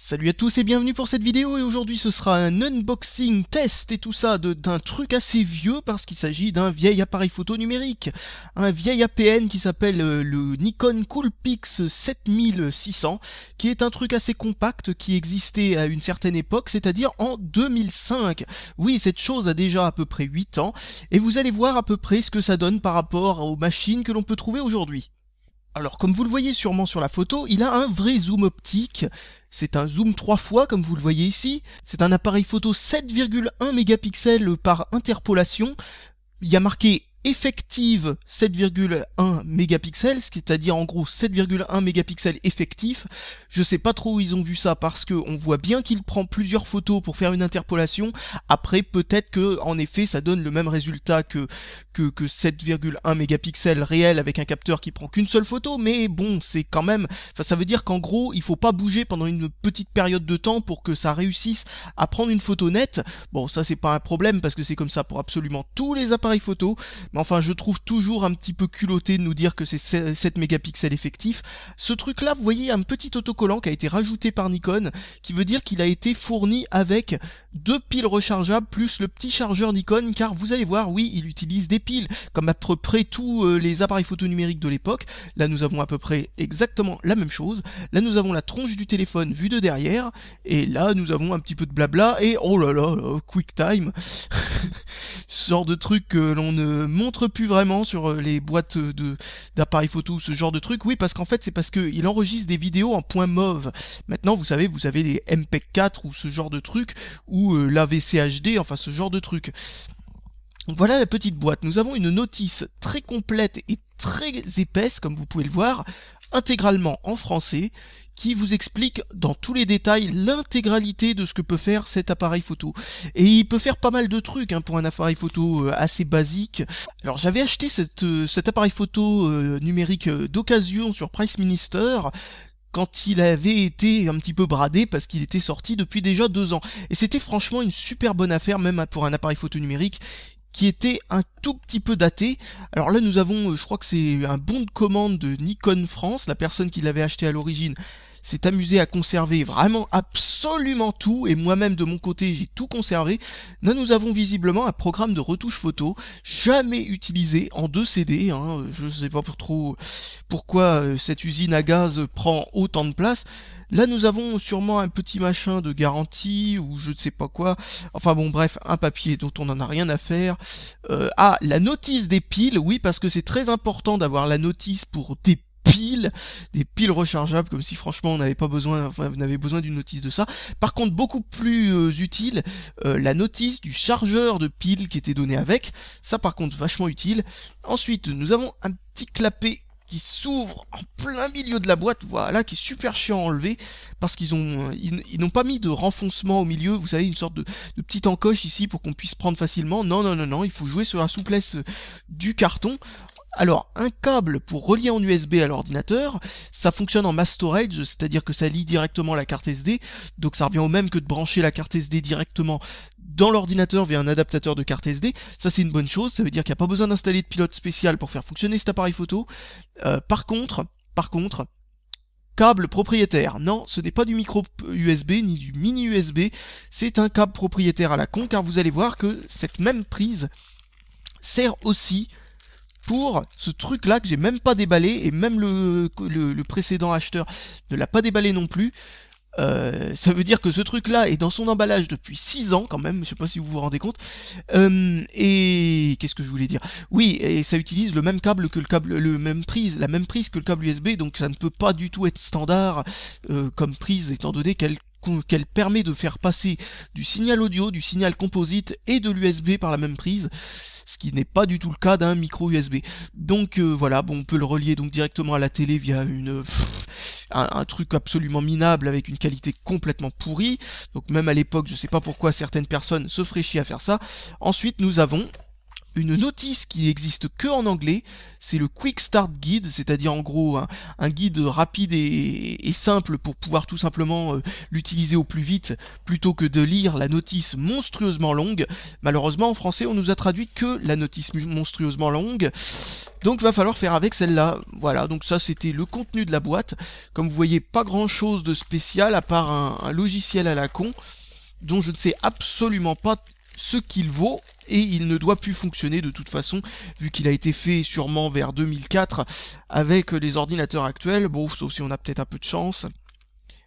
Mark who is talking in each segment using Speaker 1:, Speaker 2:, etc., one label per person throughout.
Speaker 1: Salut à tous et bienvenue pour cette vidéo et aujourd'hui ce sera un unboxing, test et tout ça d'un truc assez vieux parce qu'il s'agit d'un vieil appareil photo numérique, un vieil APN qui s'appelle euh, le Nikon Coolpix 7600 qui est un truc assez compact qui existait à une certaine époque, c'est-à-dire en 2005. Oui, cette chose a déjà à peu près 8 ans et vous allez voir à peu près ce que ça donne par rapport aux machines que l'on peut trouver aujourd'hui. Alors comme vous le voyez sûrement sur la photo, il a un vrai zoom optique. C'est un zoom 3 fois comme vous le voyez ici. C'est un appareil photo 7,1 mégapixels par interpolation. Il y a marqué effective 7,1 mégapixels, c'est-à-dire en gros 7,1 mégapixels effectif. Je sais pas trop où ils ont vu ça parce que on voit bien qu'il prend plusieurs photos pour faire une interpolation. Après, peut-être que, en effet, ça donne le même résultat que, que, 7,1 mégapixels réels avec un capteur qui prend qu'une seule photo, mais bon, c'est quand même... Enfin, ça veut dire qu'en gros, il faut pas bouger pendant une petite période de temps pour que ça réussisse à prendre une photo nette. Bon, ça c'est pas un problème parce que c'est comme ça pour absolument tous les appareils photo, mais enfin, je trouve toujours un petit peu culotté de nous dire que c'est 7 mégapixels effectifs. Ce truc-là, vous voyez, un petit autocollant qui a été rajouté par Nikon, qui veut dire qu'il a été fourni avec deux piles rechargeables plus le petit chargeur Nikon, car vous allez voir, oui, il utilise des comme à peu près tous euh, les appareils photo numériques de l'époque. Là, nous avons à peu près exactement la même chose. Là, nous avons la tronche du téléphone vue de derrière. Et là, nous avons un petit peu de blabla. Et oh là là, QuickTime, quick time. sort de truc que l'on ne montre plus vraiment sur euh, les boîtes d'appareils photo ce genre de truc. Oui, parce qu'en fait, c'est parce qu'il enregistre des vidéos en point mauve. Maintenant, vous savez, vous avez les mp 4 ou ce genre de truc, ou euh, la l'AVCHD, enfin ce genre de truc. Voilà la petite boîte. Nous avons une notice très complète et très épaisse, comme vous pouvez le voir, intégralement en français, qui vous explique dans tous les détails l'intégralité de ce que peut faire cet appareil photo. Et il peut faire pas mal de trucs hein, pour un appareil photo euh, assez basique. Alors j'avais acheté euh, cet appareil photo euh, numérique d'occasion sur Price Minister quand il avait été un petit peu bradé parce qu'il était sorti depuis déjà deux ans. Et c'était franchement une super bonne affaire, même pour un appareil photo numérique qui était un tout petit peu daté. Alors là, nous avons, euh, je crois que c'est un bon de commande de Nikon France, la personne qui l'avait acheté à l'origine s'est amusé à conserver vraiment absolument tout, et moi-même de mon côté j'ai tout conservé, là nous avons visiblement un programme de retouche photo jamais utilisé en deux CD, hein. je sais pas pour trop pourquoi euh, cette usine à gaz prend autant de place, Là, nous avons sûrement un petit machin de garantie ou je ne sais pas quoi. Enfin bon, bref, un papier dont on n'en a rien à faire. Euh, ah, la notice des piles, oui, parce que c'est très important d'avoir la notice pour des piles, des piles rechargeables, comme si franchement on n'avait pas besoin, on besoin d'une notice de ça. Par contre, beaucoup plus euh, utile, euh, la notice du chargeur de piles qui était donné avec. Ça, par contre, vachement utile. Ensuite, nous avons un petit clapet qui s'ouvre en plein milieu de la boîte, voilà, qui est super chiant à enlever, parce qu'ils ont, euh, ils, n'ont pas mis de renfoncement au milieu, vous savez, une sorte de, de petite encoche ici pour qu'on puisse prendre facilement. Non, non, non, non, il faut jouer sur la souplesse euh, du carton. Alors, un câble pour relier en USB à l'ordinateur, ça fonctionne en mass storage, c'est-à-dire que ça lie directement la carte SD, donc ça revient au même que de brancher la carte SD directement dans l'ordinateur via un adaptateur de carte SD. Ça c'est une bonne chose, ça veut dire qu'il n'y a pas besoin d'installer de pilote spécial pour faire fonctionner cet appareil photo. Euh, par contre, par contre, câble propriétaire. Non, ce n'est pas du micro USB ni du mini USB, c'est un câble propriétaire à la con car vous allez voir que cette même prise sert aussi pour ce truc là que j'ai même pas déballé et même le précédent acheteur ne l'a pas déballé non plus. Euh, ça veut dire que ce truc-là est dans son emballage depuis 6 ans quand même, je sais pas si vous vous rendez compte. Euh, et qu'est-ce que je voulais dire Oui, et ça utilise le même câble que le câble, le même prise, la même prise que le câble USB, donc ça ne peut pas du tout être standard euh, comme prise étant donné qu'elle qu'elle permet de faire passer du signal audio, du signal composite et de l'USB par la même prise ce qui n'est pas du tout le cas d'un micro USB. Donc euh, voilà, bon, on peut le relier donc directement à la télé via une un, truc absolument minable avec une qualité complètement pourrie. Donc même à l'époque, je sais pas pourquoi certaines personnes se fraîchissent à faire ça. Ensuite, nous avons une notice qui existe que en anglais, c'est le Quick Start Guide, c'est-à-dire en gros un, guide rapide et, simple pour pouvoir tout simplement euh, l'utiliser au plus vite plutôt que de lire la notice monstrueusement longue. Malheureusement en français on nous a traduit que la notice monstrueusement longue. Donc va falloir faire avec celle-là. Voilà, donc ça c'était le contenu de la boîte. Comme vous voyez, pas grand-chose de spécial à part un logiciel à la con dont je ne sais absolument pas ce qu'il vaut et il ne doit plus fonctionner de toute façon vu qu'il a été fait sûrement vers 2004 avec les ordinateurs actuels, bon sauf si on a peut-être un peu de chance.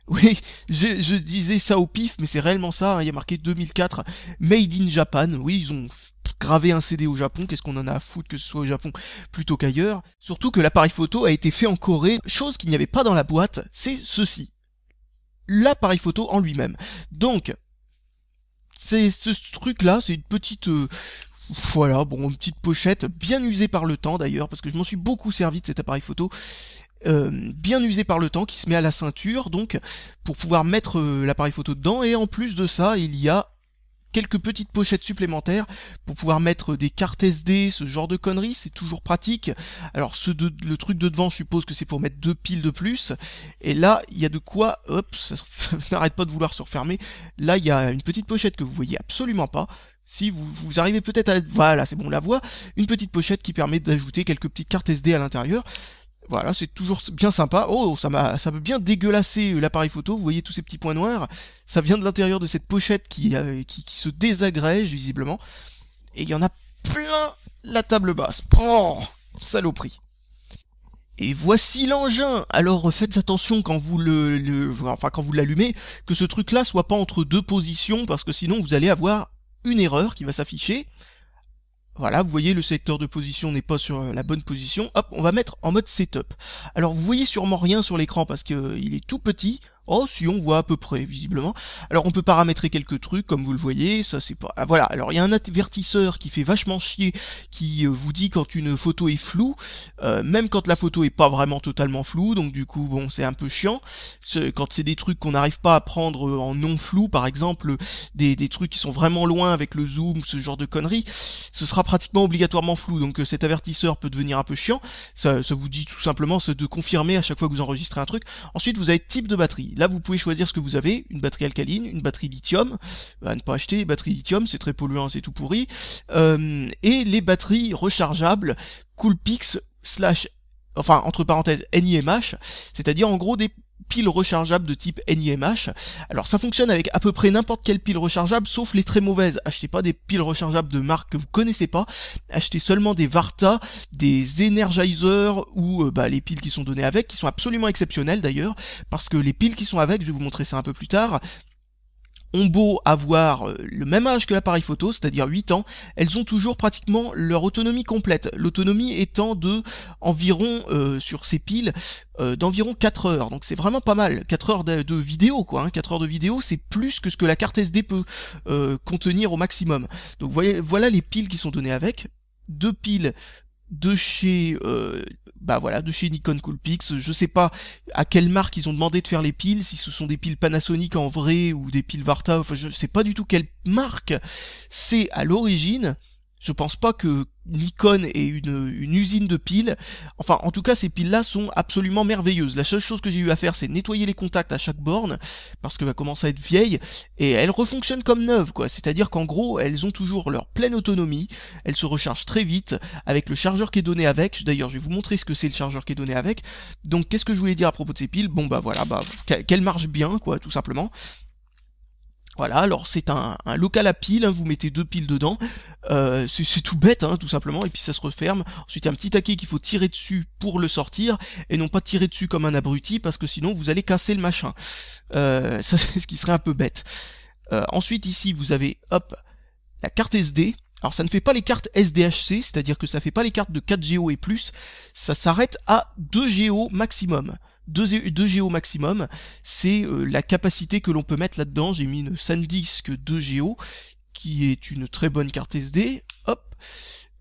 Speaker 1: Oui, je, disais ça au pif, mais c'est réellement ça, hein. il y a marqué 2004, Made in Japan, oui, ils ont gravé un CD au Japon, qu'est-ce qu'on en a à foutre que ce soit au Japon plutôt qu'ailleurs, surtout que l'appareil photo a été fait en Corée, chose qu'il n'y avait pas dans la boîte, c'est ceci, l'appareil photo en lui-même. Donc, c'est ce truc-là, c'est une petite... Euh, voilà, bon, une petite pochette, bien usée par le temps d'ailleurs, parce que je m'en suis beaucoup servi de cet appareil photo. Euh, bien usé par le temps, qui se met à la ceinture, donc pour pouvoir mettre euh, l'appareil photo dedans. Et en plus de ça, il y a quelques petites pochettes supplémentaires pour pouvoir mettre des cartes SD, ce genre de conneries, c'est toujours pratique. Alors ce de, le truc de devant, je suppose que c'est pour mettre deux piles de plus. Et là, il y a de quoi, hop, ça n'arrête pas de vouloir se refermer. Là, il y a une petite pochette que vous voyez absolument pas. Si vous, vous arrivez peut-être à... Voilà, c'est bon, on la voit. Une petite pochette qui permet d'ajouter quelques petites cartes SD à l'intérieur. Voilà, c'est toujours bien sympa. Oh, ça m'a, ça peut bien dégueulassé euh, l'appareil photo. Vous voyez tous ces petits points noirs. Ça vient de l'intérieur de cette pochette euh, qui, se désagrège visiblement. Et il y en a plein la table basse. Oh, saloperie. Et voici l'engin. Alors euh, faites attention quand vous quand vous l'allumez, que ce truc-là soit pas entre deux positions parce que sinon vous allez avoir une erreur qui va s'afficher. Voilà, vous voyez, le secteur de position n'est pas sur euh, la bonne position. Hop, on va mettre en mode setup. Alors, vous voyez sûrement rien sur l'écran parce qu'il euh, est tout petit. Oh, si on voit à peu près, visiblement. Alors on peut paramétrer quelques trucs, comme vous le voyez, ça c'est pas... Ah, voilà, alors il y a un avertisseur qui fait vachement chier, qui euh, vous dit quand une photo est floue, euh, même quand la photo est pas vraiment totalement floue, donc du coup, bon, c'est un peu chiant. Quand c'est des trucs qu'on n'arrive pas à prendre en non flou, par exemple, des, trucs qui sont vraiment loin avec le zoom, ce genre de conneries, ce sera pratiquement obligatoirement flou, donc euh, cet avertisseur peut devenir un peu chiant. Ça, ça vous dit tout simplement de confirmer à chaque fois que vous enregistrez un truc. Ensuite, vous avez type de batterie. Là, vous pouvez choisir ce que vous avez, une batterie alcaline, une batterie lithium, ne pas acheter les batteries lithium, c'est très polluant, c'est tout pourri, euh, et les batteries rechargeables Coolpix slash, enfin, entre parenthèses, NIMH, c'est-à-dire en gros des piles rechargeable de type NIMH. Alors ça fonctionne avec à peu près n'importe quelle pile rechargeable sauf les très mauvaises. Achetez pas des piles rechargeables de marques que vous connaissez pas, achetez seulement des Varta, des Energizer ou euh, bah, les piles qui sont données avec, qui sont absolument exceptionnelles d'ailleurs, parce que les piles qui sont avec, je vais vous montrer ça un peu plus tard, ont beau avoir euh, le même âge que l'appareil photo, c'est-à-dire 8 ans, elles ont toujours pratiquement leur autonomie complète. L'autonomie étant de environ euh, sur ces piles euh, d'environ 4 heures. Donc c'est vraiment pas mal. 4 heures de, vidéo quoi. 4 hein. heures de vidéo c'est plus que ce que la carte SD peut contenir au maximum. Donc voyez, voilà les piles qui sont données avec. Deux piles de chez euh, bah voilà de chez Nikon Coolpix je sais pas à quelle marque ils ont demandé de faire les piles si ce sont des piles Panasonic en vrai ou des piles Varta enfin je sais pas du tout quelle marque c'est à l'origine je pense pas que Nikon ait une, usine de piles. Enfin, en tout cas, ces piles-là sont absolument merveilleuses. La seule chose que j'ai eu à faire, c'est nettoyer les contacts à chaque borne, parce qu'elle commencer à être vieille, et elles refonctionnent comme neuves, quoi. C'est-à-dire qu'en gros, elles ont toujours leur pleine autonomie, elles se rechargent très vite, avec le chargeur qui est donné avec. D'ailleurs, je vais vous montrer ce que c'est le chargeur qui est donné avec. Donc, qu'est-ce que je voulais dire à propos de ces piles Bon, bah voilà, bah, qu'elles marchent bien, quoi, tout simplement. Voilà, alors c'est un, local à piles, hein, vous mettez deux piles dedans, euh, c'est tout bête hein, tout simplement, et puis ça se referme. Ensuite il y a un petit taquet qu'il faut tirer dessus pour le sortir, et non pas tirer dessus comme un abruti, parce que sinon vous allez casser le machin. Euh, ça c'est ce qui serait un peu bête. Euh, ensuite ici vous avez, hop, la carte SD. Alors ça ne fait pas les cartes SDHC, c'est-à-dire que ça fait pas les cartes de 4 GO et plus, ça s'arrête à 2 GO maximum. 2, GO maximum, c'est euh, la capacité que l'on peut mettre là-dedans. J'ai mis une SanDisk 2 GO, qui est une très bonne carte SD. Hop.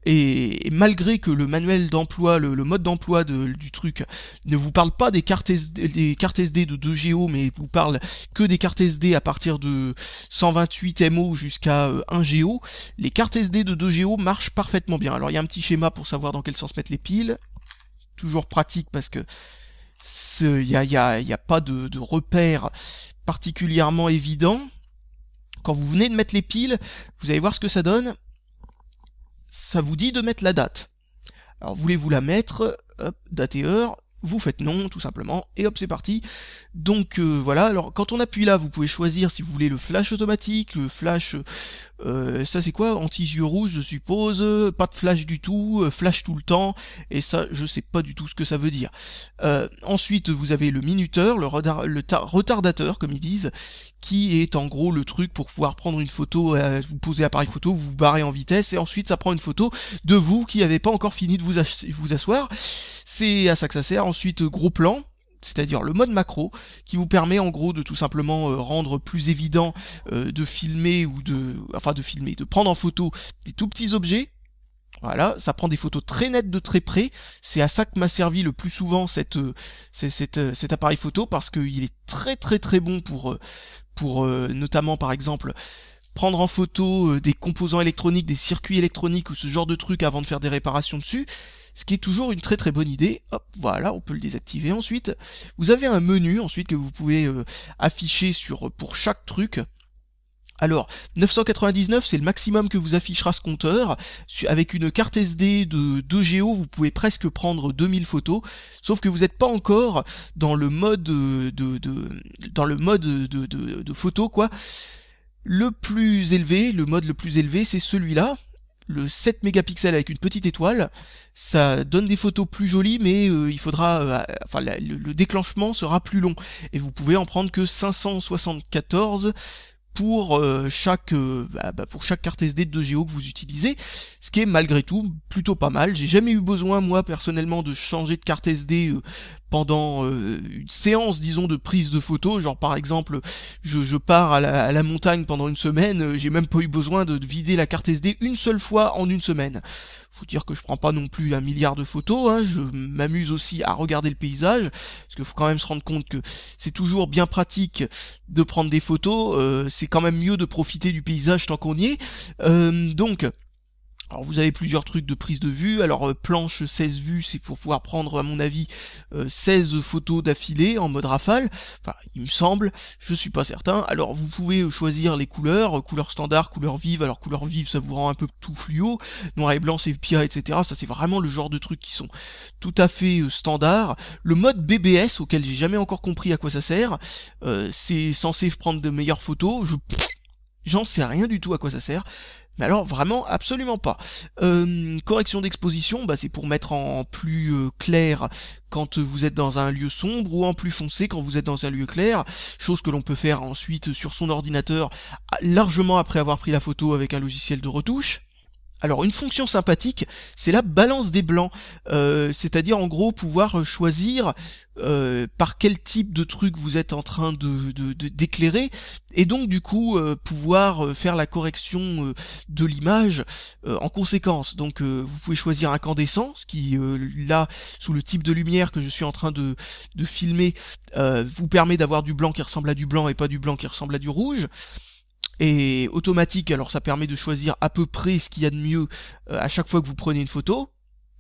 Speaker 1: Et, malgré que le manuel d'emploi, le, mode d'emploi du truc ne vous parle pas des cartes, SD, des de 2 GO, mais vous parle que des cartes SD à partir de 128 MO jusqu'à 1 euh, GO, les cartes SD de 2 GO marchent parfaitement bien. Alors il y a un petit schéma pour savoir dans quel sens mettre les piles. Toujours pratique parce que il n'y a, pas de, de repère particulièrement évident. Quand vous venez de mettre les piles, vous allez voir ce que ça donne. Ça vous dit de mettre la date. Alors voulez-vous la mettre, hop, date et heure, vous faites non tout simplement et hop c'est parti donc euh, voilà alors quand on appuie là vous pouvez choisir si vous voulez le flash automatique le flash euh, ça c'est quoi anti yeux rouges je suppose pas de flash du tout euh, flash tout le temps et ça je sais pas du tout ce que ça veut dire ensuite vous avez le minuteur le, retardateur comme ils disent qui est en gros le truc pour pouvoir prendre une photo vous posez appareil photo vous vous barrez en vitesse et ensuite ça prend une photo de vous qui n'avez pas encore fini de vous, vous asseoir c'est à ça que ça sert. Ensuite, euh, gros plan, c'est-à-dire le mode macro, qui vous permet en gros de tout simplement euh, rendre plus évident euh, de filmer ou de. Enfin de filmer, de prendre en photo des tout petits objets. Voilà, ça prend des photos très nettes de très près. C'est à ça que m'a servi le plus souvent cette, cet appareil photo parce qu'il est très très très bon pour, pour notamment par exemple prendre en photo des composants électroniques, des circuits électroniques ou ce genre de trucs avant de faire des réparations dessus ce qui est toujours une très très bonne idée. Hop, voilà, on peut le désactiver. Ensuite, vous avez un menu ensuite que vous pouvez euh, afficher sur pour chaque truc. Alors, 999, c'est le maximum que vous affichera ce compteur. Avec une carte SD de 2 Go, vous pouvez presque prendre 2000 photos, sauf que vous n'êtes pas encore dans le mode euh, de, dans le mode de, de, de photo quoi. Le plus élevé, le mode le plus élevé, c'est celui-là, le 7 mégapixels avec une petite étoile, ça donne des photos plus jolies, mais euh, il faudra, euh, enfin, le, le, déclenchement sera plus long. Et vous pouvez en prendre que 574 pour euh, chaque euh, bah, bah, pour chaque carte SD de 2GO que vous utilisez, ce qui est malgré tout plutôt pas mal. J'ai jamais eu besoin moi personnellement de changer de carte SD euh, pendant une séance disons de prise de photo. genre par exemple je, pars à la, à la, montagne pendant une semaine, j'ai même pas eu besoin de vider la carte SD une seule fois en une semaine faut dire que je prends pas non plus un milliard de photos, hein. je m'amuse aussi à regarder le paysage, parce qu'il faut quand même se rendre compte que c'est toujours bien pratique de prendre des photos, euh, c'est quand même mieux de profiter du paysage tant qu'on y est. Euh, donc alors vous avez plusieurs trucs de prise de vue, alors euh, planche 16 vues c'est pour pouvoir prendre à mon avis 16 euh, photos d'affilée en mode rafale, enfin il me semble, je suis pas certain, alors vous pouvez euh, choisir les couleurs, couleur standard, couleur vive, alors couleur vive ça vous rend un peu tout fluo, noir et blanc c'est pire etc, ça c'est vraiment le genre de trucs qui sont tout à fait standard, le mode BBS auquel j'ai jamais encore compris à quoi ça sert, c'est censé prendre de meilleures photos, je... J'en sais rien du tout à quoi ça sert. Alors vraiment, absolument pas. Euh, correction d'exposition, bah, c'est pour mettre en plus euh, clair quand vous êtes dans un lieu sombre ou en plus foncé quand vous êtes dans un lieu clair, chose que l'on peut faire ensuite sur son ordinateur largement après avoir pris la photo avec un logiciel de retouche. Alors une fonction sympathique, c'est la balance des blancs, euh, c'est-à-dire en gros pouvoir choisir euh, par quel type de truc vous êtes en train de, d'éclairer, et donc du coup euh, pouvoir faire la correction de l'image en conséquence. Donc vous pouvez choisir incandescent, ce qui là sous le type de lumière que je suis en train de, de filmer vous permet d'avoir du blanc qui ressemble à du blanc et pas du blanc qui ressemble à du rouge. Et automatique, alors ça permet de choisir à peu près ce qu'il y a de mieux euh, à chaque fois que vous prenez une photo.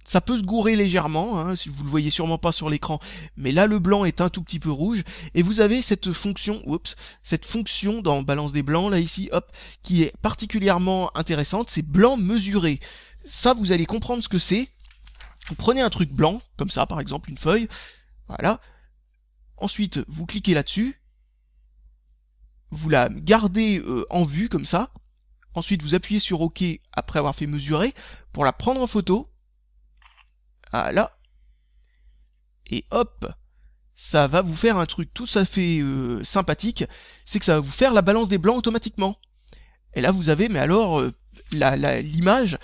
Speaker 1: Ça peut se gourer légèrement, hein, si vous le voyez sûrement pas sur l'écran, mais là le blanc est un tout petit peu rouge, et vous avez cette fonction, oups, cette fonction dans Balance des blancs, là ici, hop, qui est particulièrement intéressante, c'est blanc mesuré. Ça vous allez comprendre ce que c'est. Vous prenez un truc blanc, comme ça par exemple, une feuille, voilà. Ensuite, vous cliquez là-dessus, vous la gardez euh, en vue comme ça, ensuite vous appuyez sur OK après avoir fait mesurer pour la prendre en photo. Voilà. Et hop, ça va vous faire un truc tout à fait euh, sympathique, c'est que ça va vous faire la balance des blancs automatiquement. Et là vous avez, mais alors, euh, l'image la,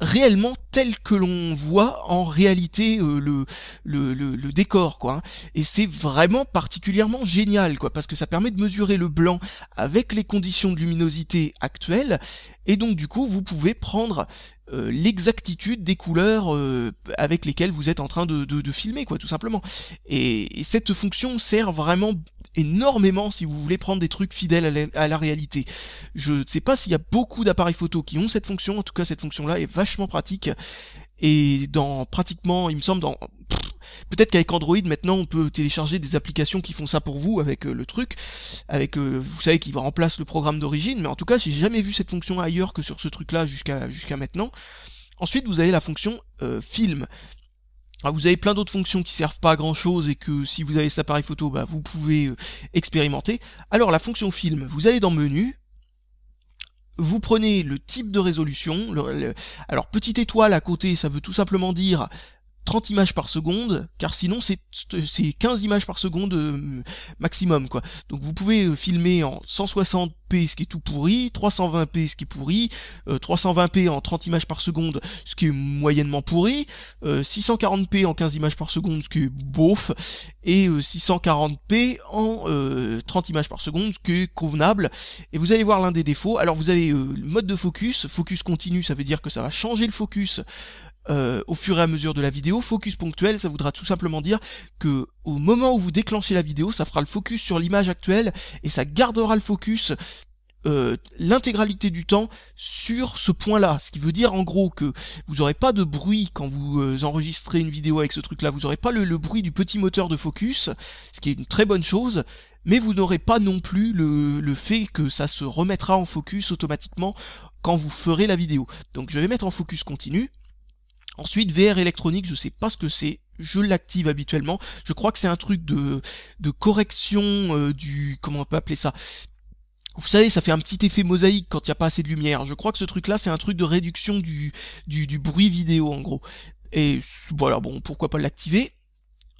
Speaker 1: réellement tel que l'on voit en réalité euh, le, le, le, décor quoi hein. et c'est vraiment particulièrement génial quoi parce que ça permet de mesurer le blanc avec les conditions de luminosité actuelles et donc du coup vous pouvez prendre euh, l'exactitude des couleurs euh, avec lesquelles vous êtes en train de, de, filmer quoi tout simplement et cette fonction sert vraiment énormément si vous voulez prendre des trucs fidèles à la, réalité. Je ne sais pas s'il y a beaucoup d'appareils photo qui ont cette fonction, en tout cas cette fonction-là est vachement pratique. Et dans pratiquement, il me semble, dans... Peut-être qu'avec Android maintenant on peut télécharger des applications qui font ça pour vous avec euh, le truc, avec euh, vous savez qu'il remplace le programme d'origine, mais en tout cas j'ai jamais vu cette fonction ailleurs que sur ce truc là jusqu'à jusqu'à maintenant. Ensuite vous avez la fonction euh, film. Ah, vous avez plein d'autres fonctions qui servent pas à grand chose et que si vous avez cet appareil photo, bah, vous pouvez euh, expérimenter. Alors la fonction film, vous allez dans menu, vous prenez le type de résolution, alors petite étoile à côté, ça veut tout simplement dire 30 images par seconde, car sinon c'est 15 images par seconde euh, maximum quoi. Donc vous pouvez euh, filmer en 160p ce qui est tout pourri, 320p ce qui est pourri, 320p euh, en 30 images par seconde ce qui est moyennement pourri, 640p en 15 images par seconde ce qui est beauf, et 640p en 30 images par seconde ce qui est convenable. Et vous allez voir l'un des défauts. Alors vous avez le mode de focus, focus continu ça veut dire que ça va changer le focus euh, au fur et à mesure de la vidéo. Focus ponctuel, ça voudra tout simplement dire que au moment où vous déclenchez la vidéo, ça fera le focus sur l'image actuelle et ça gardera le focus euh, l'intégralité du temps sur ce point-là. Ce qui veut dire en gros que vous n'aurez pas de bruit quand vous euh, enregistrez une vidéo avec ce truc-là. Vous n'aurez pas le, bruit du petit moteur de focus, ce qui est une très bonne chose. Mais vous n'aurez pas non plus le fait que ça se remettra en focus automatiquement quand vous ferez la vidéo. Donc je vais mettre en focus continu. Ensuite, VR électronique, je sais pas ce que c'est. Je l'active habituellement. Je crois que c'est un truc de, de correction euh, du... Comment on peut appeler ça vous savez, ça fait un petit effet mosaïque quand il n'y a pas assez de lumière. Je crois que ce truc-là, c'est un truc de réduction du, du, du bruit vidéo, en gros. Et voilà, bon, pourquoi pas l'activer.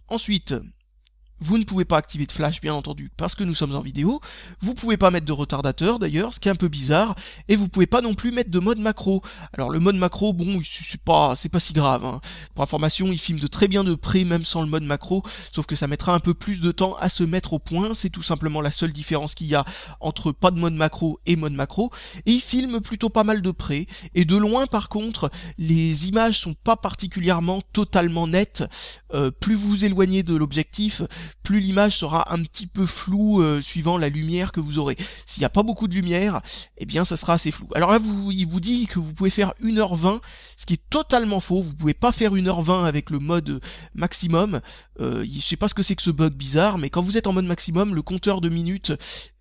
Speaker 1: Ensuite, vous ne pouvez pas activer de flash bien entendu parce que nous sommes en vidéo, vous pouvez pas mettre de retardateur d'ailleurs, ce qui est un peu bizarre, et vous pouvez pas non plus mettre de mode macro. Alors le mode macro, bon, c'est pas, c'est pas si grave. Hein. Pour information, il filme de très bien de près même sans le mode macro, sauf que ça mettra un peu plus de temps à se mettre au point, c'est tout simplement la seule différence qu'il y a entre pas de mode macro et mode macro, et il filme plutôt pas mal de près, et de loin par contre, les images sont pas particulièrement totalement nettes, euh, plus vous vous éloignez de l'objectif, plus l'image sera un petit peu floue euh, suivant la lumière que vous aurez. S'il n'y a pas beaucoup de lumière, eh bien ça sera assez flou. Alors là, vous, il vous dit que vous pouvez faire 1h20, ce qui est totalement faux, vous pouvez pas faire 1h20 avec le mode maximum. Euh, je sais pas ce que c'est que ce bug bizarre, mais quand vous êtes en mode maximum, le compteur de minutes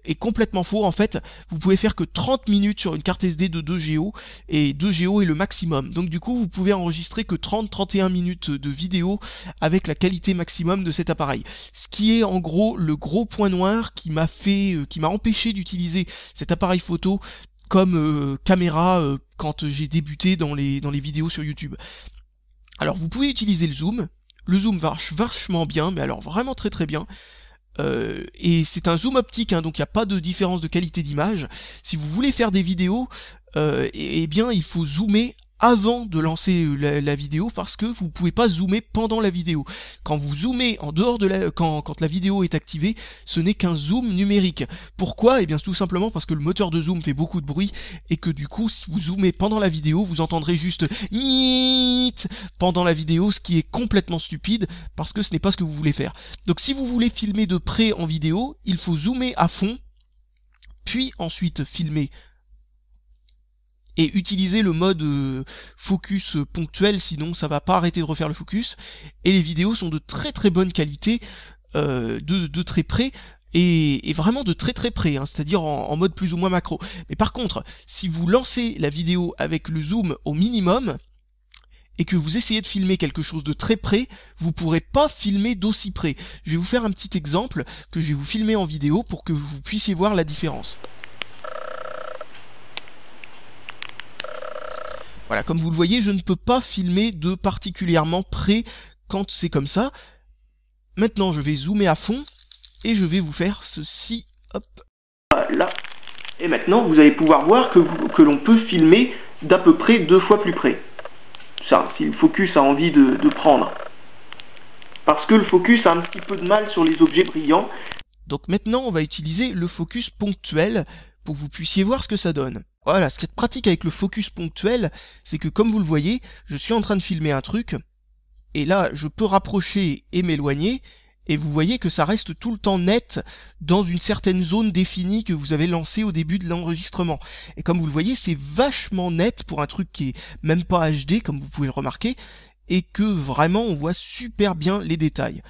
Speaker 1: est complètement faux. En fait, vous pouvez faire que 30 minutes sur une carte SD de 2 Go et 2 Go est le maximum. Donc du coup, vous pouvez enregistrer que 30-31 minutes de vidéo avec la qualité maximum de cet appareil. Ce qui est en gros le gros point noir qui m'a fait, euh, qui m'a empêché d'utiliser cet appareil photo comme euh, caméra euh, quand j'ai débuté dans les, dans les vidéos sur YouTube. Alors vous pouvez utiliser le zoom, le zoom marche vachement bien, mais alors vraiment très très bien. Euh, et c'est un zoom optique, hein, donc il n'y a pas de différence de qualité d'image. Si vous voulez faire des vidéos, et euh, eh, eh bien il faut zoomer avant de lancer euh, la, vidéo parce que vous pouvez pas zoomer pendant la vidéo. Quand vous zoomez en dehors de la, quand, la vidéo est activée, ce n'est qu'un zoom numérique. Pourquoi Eh bien tout simplement parce que le moteur de zoom fait beaucoup de bruit et que du coup si vous zoomez pendant la vidéo, vous entendrez juste NIIIIT pendant la vidéo, ce qui est complètement stupide parce que ce n'est pas ce que vous voulez faire. Donc si vous voulez filmer de près en vidéo, il faut zoomer à fond, puis ensuite filmer et utiliser le mode euh, focus euh, ponctuel, sinon ça va pas arrêter de refaire le focus. Et les vidéos sont de très très bonne qualité, euh, de, très près, et, vraiment de très très près, hein, c'est-à-dire en, en, mode plus ou moins macro. Mais par contre, si vous lancez la vidéo avec le zoom au minimum, et que vous essayez de filmer quelque chose de très près, vous pourrez pas filmer d'aussi près. Je vais vous faire un petit exemple que je vais vous filmer en vidéo pour que vous puissiez voir la différence. Voilà, comme vous le voyez, je ne peux pas filmer de particulièrement près quand c'est comme ça. Maintenant, je vais zoomer à fond et je vais vous faire ceci. Hop. Voilà. Et maintenant, vous allez pouvoir voir que, que l'on peut filmer d'à peu près deux fois plus près. Ça, si le focus a envie de, de prendre. Parce que le focus a un petit peu de mal sur les objets brillants. Donc maintenant, on va utiliser le focus ponctuel pour que vous puissiez voir ce que ça donne. Voilà, ce qui est pratique avec le focus ponctuel, c'est que comme vous le voyez, je suis en train de filmer un truc, et là je peux rapprocher et m'éloigner, et vous voyez que ça reste tout le temps net dans une certaine zone définie que vous avez lancée au début de l'enregistrement. Et comme vous le voyez, c'est vachement net pour un truc qui est même pas HD, comme vous pouvez le remarquer, et que vraiment on voit super bien les détails.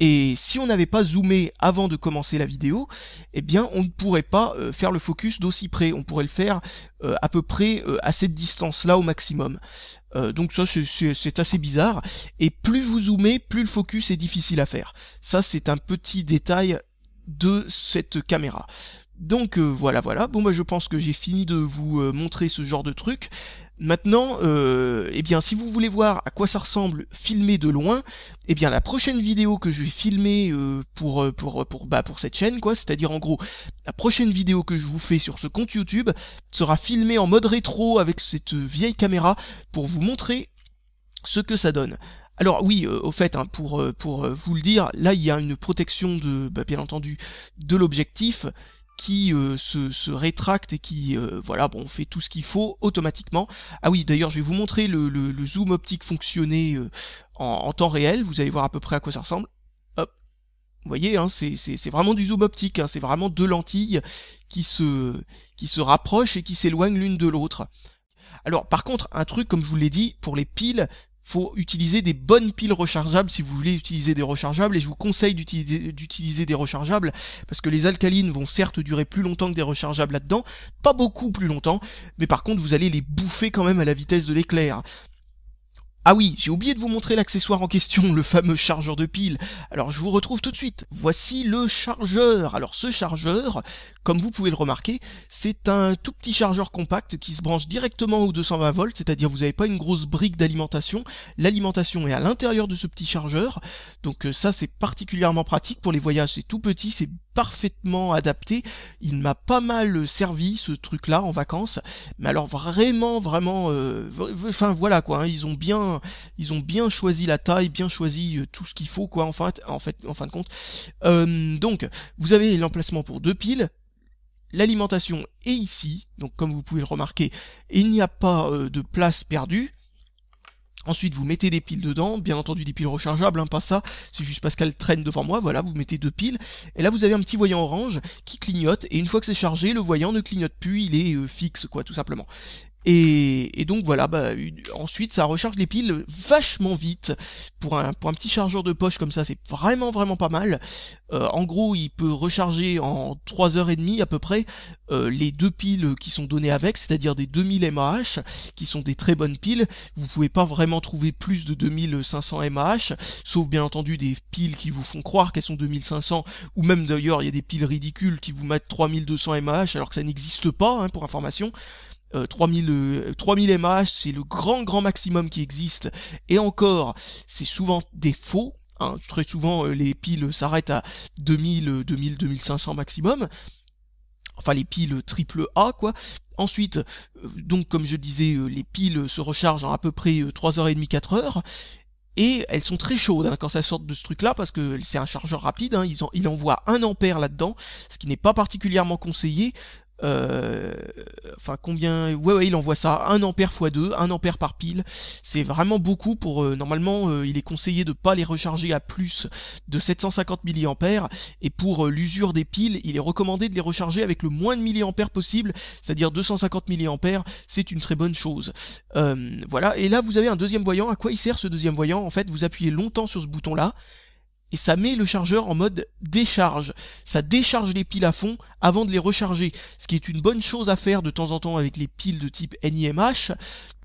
Speaker 1: Et si on n'avait pas zoomé avant de commencer la vidéo, eh bien on ne pourrait pas euh, faire le focus d'aussi près. On pourrait le faire euh, à peu près euh, à cette distance-là au maximum. donc ça c'est assez bizarre. Et plus vous zoomez, plus le focus est difficile à faire. Ça c'est un petit détail de cette caméra. Donc voilà, voilà. Bon bah je pense que j'ai fini de vous montrer ce genre de truc. Maintenant, euh, eh bien, si vous voulez voir à quoi ça ressemble filmé de loin, eh bien, la prochaine vidéo que je vais filmer euh, pour euh, pour euh, pour bah pour cette chaîne, quoi, c'est-à-dire en gros, la prochaine vidéo que je vous fais sur ce compte YouTube sera filmée en mode rétro avec cette vieille caméra pour vous montrer ce que ça donne. Alors oui, au fait, hein, pour pour vous le dire, là il y a une protection de, bah, bien entendu, de l'objectif qui euh, se, rétracte et qui euh, voilà bon fait tout ce qu'il faut automatiquement. Ah oui d'ailleurs je vais vous montrer le, zoom optique fonctionner euh, en, temps réel, vous allez voir à peu près à quoi ça ressemble. Hop. Vous voyez, hein, c'est vraiment du zoom optique, hein. c'est vraiment deux lentilles qui se, qui se rapprochent et qui s'éloignent l'une de l'autre. Alors par contre, un truc comme je vous l'ai dit, pour les piles, faut utiliser des bonnes piles rechargeables si vous voulez utiliser des rechargeables et je vous conseille d'utiliser des rechargeables parce que les alcalines vont certes durer plus longtemps que des rechargeables là-dedans, pas beaucoup plus longtemps, mais par contre vous allez les bouffer quand même à la vitesse de l'éclair. Ah oui, j'ai oublié de vous montrer l'accessoire en question, le fameux chargeur de piles. Alors je vous retrouve tout de suite. Voici le chargeur. Alors ce chargeur, comme vous pouvez le remarquer, c'est un tout petit chargeur compact qui se branche directement aux 220 volts, c'est-à-dire vous n'avez pas une grosse brique d'alimentation, l'alimentation est à l'intérieur de ce petit chargeur, donc euh, ça c'est particulièrement pratique pour les voyages, c'est tout petit, c'est parfaitement adapté. Il m'a pas mal servi ce truc là en vacances. Mais alors vraiment vraiment euh, enfin voilà quoi, hein. ils ont bien ils ont bien choisi la taille, bien choisi euh, tout ce qu'il faut quoi en en fait en fin de compte. donc vous avez l'emplacement pour deux piles l'alimentation est ici, donc comme vous pouvez le remarquer, il n'y a pas euh, de place perdue. Ensuite, vous mettez des piles dedans, bien entendu des piles rechargeables, hein, pas ça, c'est juste parce qu'elles traîne devant moi, voilà, vous mettez deux piles, et là vous avez un petit voyant orange qui clignote, et une fois que c'est chargé, le voyant ne clignote plus, il est euh, fixe, quoi, tout simplement. Et, donc voilà, bah, ensuite ça recharge les piles vachement vite. Pour un, un petit chargeur de poche comme ça, c'est vraiment vraiment pas mal. Euh, en gros, il peut recharger en 3h30 à peu près euh, les deux piles qui sont données avec, c'est-à-dire des 2000 mAh, qui sont des très bonnes piles. Vous pouvez pas vraiment trouver plus de 2500 mAh, sauf bien entendu des piles qui vous font croire qu'elles sont 2500, ou même d'ailleurs il y a des piles ridicules qui vous mettent 3200 mAh alors que ça n'existe pas, hein, pour information. 3000, 3000 mAh, c'est le grand grand maximum qui existe. Et encore, c'est souvent des faux. Hein. très souvent, euh, les piles s'arrêtent à 2000, 2000, 2500 maximum. Enfin, les piles triple A, quoi. Ensuite, euh, donc comme je disais, euh, les piles se rechargent en à peu près 3h30, 4h. Et elles sont très chaudes hein, quand ça sort de ce truc-là, parce que c'est un chargeur rapide, hein. il envoie 1 ampère là-dedans, ce qui n'est pas particulièrement conseillé euh, enfin combien ouais, ouais il envoie ça 1 ampère x 2 1 ampère par pile c'est vraiment beaucoup pour euh, normalement euh, il est conseillé de pas les recharger à plus de 750 milliampères et pour l'usure des piles il est recommandé de les recharger avec le moins de milliampères possible c'est à dire 250 milliampères c'est une très bonne chose voilà et là vous avez un deuxième voyant à quoi il sert ce deuxième voyant en fait vous appuyez longtemps sur ce bouton là et ça met le chargeur en mode décharge. Ça décharge les piles à fond avant de les recharger, ce qui est une bonne chose à faire de temps en temps avec les piles de type NIMH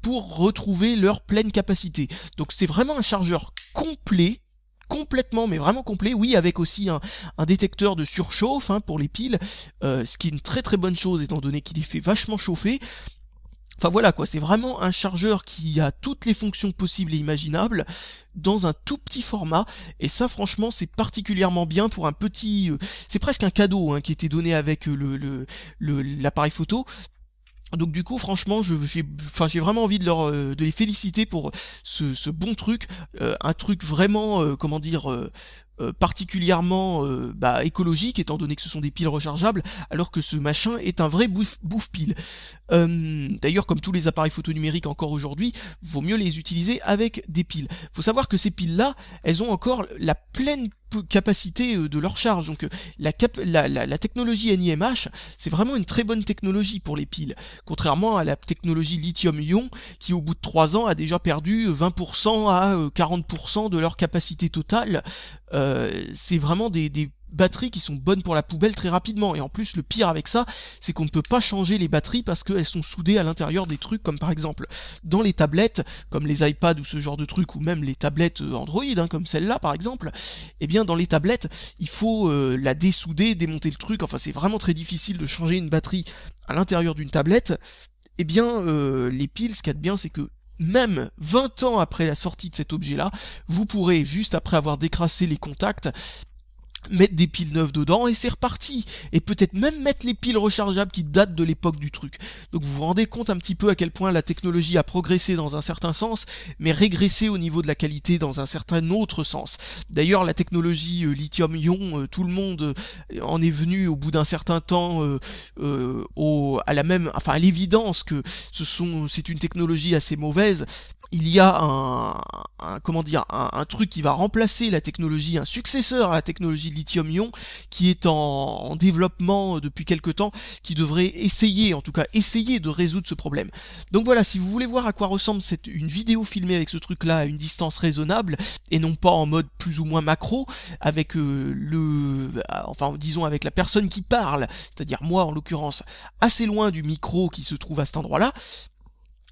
Speaker 1: pour retrouver leur pleine capacité. Donc c'est vraiment un chargeur complet complètement, mais vraiment complet. Oui, avec aussi un, détecteur de surchauffe hein, pour les piles, euh, ce qui est une très très bonne chose étant donné qu'il les fait vachement chauffer. Enfin voilà quoi, c'est vraiment un chargeur qui a toutes les fonctions possibles et imaginables dans un tout petit format et ça franchement c'est particulièrement bien pour un petit euh, c'est presque un cadeau hein, qui était donné avec euh, le l'appareil photo donc du coup, franchement, j'ai, enfin, j'ai vraiment envie de leur, euh, de les féliciter pour ce, ce bon truc, un truc vraiment, comment dire, euh, particulièrement euh, bah, écologique, étant donné que ce sont des piles rechargeables, alors que ce machin est un vrai bouffe-pile. Euh, d'ailleurs, comme tous les appareils photo encore aujourd'hui, vaut mieux les utiliser avec des piles. Faut savoir que ces piles-là, elles ont encore la pleine capacité euh, de leur charge. Donc euh, la, la, technologie NIMH, c'est vraiment une très bonne technologie pour les piles, contrairement à la technologie lithium-ion qui au bout de 3 ans a déjà perdu 20% à 40% euh, de leur capacité totale. c'est vraiment des batteries qui sont bonnes pour la poubelle très rapidement. Et en plus, le pire avec ça, c'est qu'on ne peut pas changer les batteries parce qu'elles sont soudées à l'intérieur des trucs, comme par exemple dans les tablettes, comme les iPads ou ce genre de trucs, ou même les tablettes euh, Android, hein, comme celle-là par exemple. Eh bien, dans les tablettes, il faut euh, la dessouder, démonter le truc. Enfin, c'est vraiment très difficile de changer une batterie à l'intérieur d'une tablette. Eh bien, euh, les piles, ce qu'il y a de bien, c'est que même 20 ans après la sortie de cet objet-là, vous pourrez, juste après avoir décrassé les contacts, mettre des piles neuves dedans et c'est reparti. Et peut-être même mettre les piles rechargeables qui datent de l'époque du truc. Donc vous vous rendez compte un petit peu à quel point la technologie a progressé dans un certain sens, mais régressé au niveau de la qualité dans un certain autre sens. D'ailleurs, la technologie euh, lithium-ion, euh, tout le monde euh, en est venu au bout d'un certain temps au, à la même, enfin à l'évidence que ce sont, c'est une technologie assez mauvaise il y a un, comment dire un, truc qui va remplacer la technologie, un successeur à la technologie lithium-ion qui est en, développement depuis quelque temps, qui devrait essayer, en tout cas essayer de résoudre ce problème. Donc voilà, si vous voulez voir à quoi ressemble cette, une vidéo filmée avec ce truc-là à une distance raisonnable et non pas en mode plus ou moins macro, avec euh, le, euh, enfin disons avec la personne qui parle, c'est-à-dire moi en l'occurrence, assez loin du micro qui se trouve à cet endroit-là,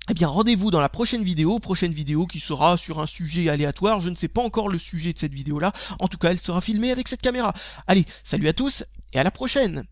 Speaker 1: eh bien, rendez-vous dans la prochaine vidéo, prochaine vidéo qui sera sur un sujet aléatoire, je ne sais pas encore le sujet de cette vidéo-là, en tout cas, elle sera filmée avec cette caméra. Allez, salut à tous, et à la prochaine